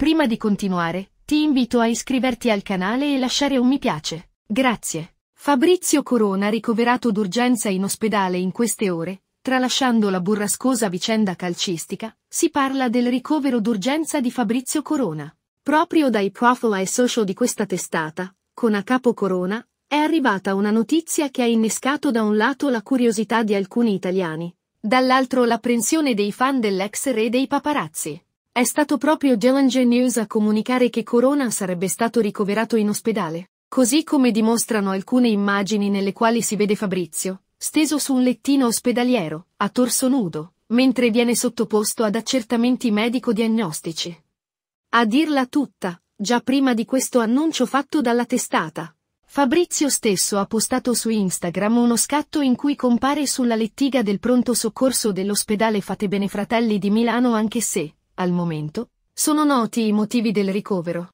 Prima di continuare, ti invito a iscriverti al canale e lasciare un mi piace. Grazie. Fabrizio Corona ricoverato d'urgenza in ospedale in queste ore, tralasciando la burrascosa vicenda calcistica, si parla del ricovero d'urgenza di Fabrizio Corona. Proprio dai profile social di questa testata, con a capo Corona, è arrivata una notizia che ha innescato da un lato la curiosità di alcuni italiani, dall'altro l'apprensione dei fan dell'ex re dei paparazzi. È stato proprio Dillinger News a comunicare che Corona sarebbe stato ricoverato in ospedale, così come dimostrano alcune immagini nelle quali si vede Fabrizio, steso su un lettino ospedaliero, a torso nudo, mentre viene sottoposto ad accertamenti medico-diagnostici. A dirla tutta, già prima di questo annuncio fatto dalla testata, Fabrizio stesso ha postato su Instagram uno scatto in cui compare sulla lettiga del pronto soccorso dell'ospedale Fate Bene Fratelli di Milano anche se, al momento, sono noti i motivi del ricovero.